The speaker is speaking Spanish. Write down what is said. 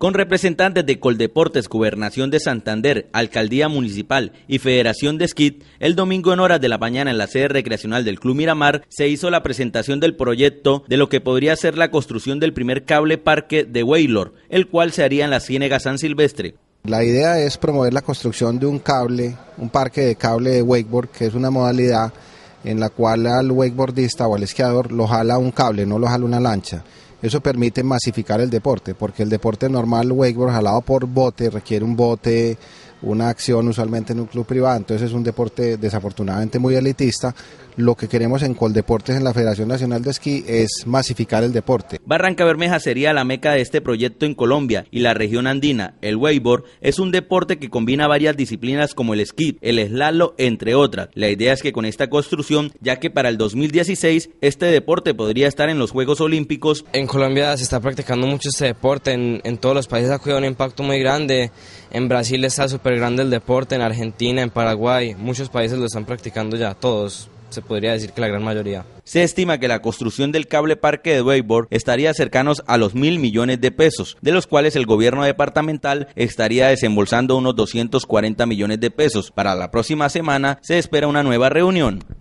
Con representantes de Coldeportes, Gobernación de Santander, Alcaldía Municipal y Federación de Esquí, el domingo en horas de la mañana en la sede recreacional del Club Miramar se hizo la presentación del proyecto de lo que podría ser la construcción del primer cable parque de Waylor, el cual se haría en la Ciénega San Silvestre. La idea es promover la construcción de un cable, un parque de cable de wakeboard, que es una modalidad en la cual al wakeboardista o al esquiador lo jala un cable, no lo jala una lancha. Eso permite masificar el deporte, porque el deporte normal wakeboard jalado por bote requiere un bote una acción usualmente en un club privado, entonces es un deporte desafortunadamente muy elitista. Lo que queremos en Coldeportes, en la Federación Nacional de Esquí, es masificar el deporte. Barranca Bermeja sería la meca de este proyecto en Colombia y la región andina. El waveboard es un deporte que combina varias disciplinas como el esquí, el eslalo, entre otras. La idea es que con esta construcción, ya que para el 2016 este deporte podría estar en los Juegos Olímpicos. En Colombia se está practicando mucho este deporte, en, todos los países ha tenido un impacto muy grande. En Brasil está súper grande el deporte en Argentina, en Paraguay, muchos países lo están practicando ya, todos, se podría decir que la gran mayoría. Se estima que la construcción del cable parque de Wayboard estaría cercanos a los mil millones de pesos, de los cuales el gobierno departamental estaría desembolsando unos 240 millones de pesos. Para la próxima semana se espera una nueva reunión.